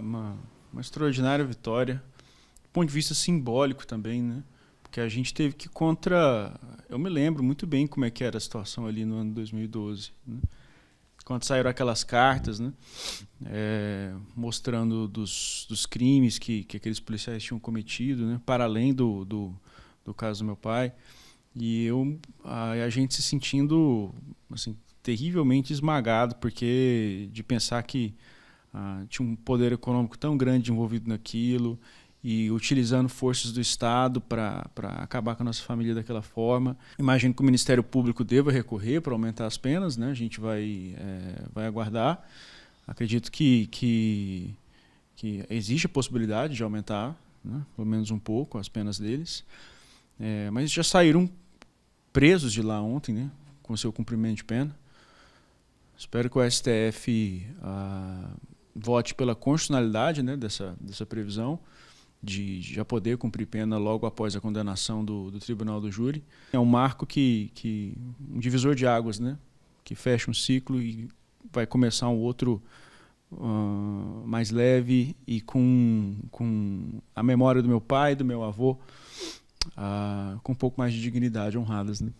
uma, uma, extraordinária vitória, do ponto de vista simbólico também, né? Porque a gente teve que contra. Eu me lembro muito bem como é que era a situação ali no ano 2012. Né? Quando saíram aquelas cartas, né? É, mostrando dos, dos crimes que, que aqueles policiais tinham cometido, né? para além do, do, do caso do meu pai. E eu, a, a gente se sentindo assim, terrivelmente esmagado, porque de pensar que ah, tinha um poder econômico tão grande envolvido naquilo e utilizando forças do Estado para acabar com a nossa família daquela forma. Imagino que o Ministério Público deva recorrer para aumentar as penas, né? a gente vai, é, vai aguardar. Acredito que, que, que existe a possibilidade de aumentar, né? pelo menos um pouco, as penas deles. É, mas já saíram presos de lá ontem, né? com seu cumprimento de pena. Espero que o STF ah, vote pela constitucionalidade né, dessa, dessa previsão, de já poder cumprir pena logo após a condenação do, do tribunal do júri. É um marco que, que um divisor de águas, né, que fecha um ciclo e vai começar um outro uh, mais leve e com, com a memória do meu pai, do meu avô, uh, com um pouco mais de dignidade honradas. Né?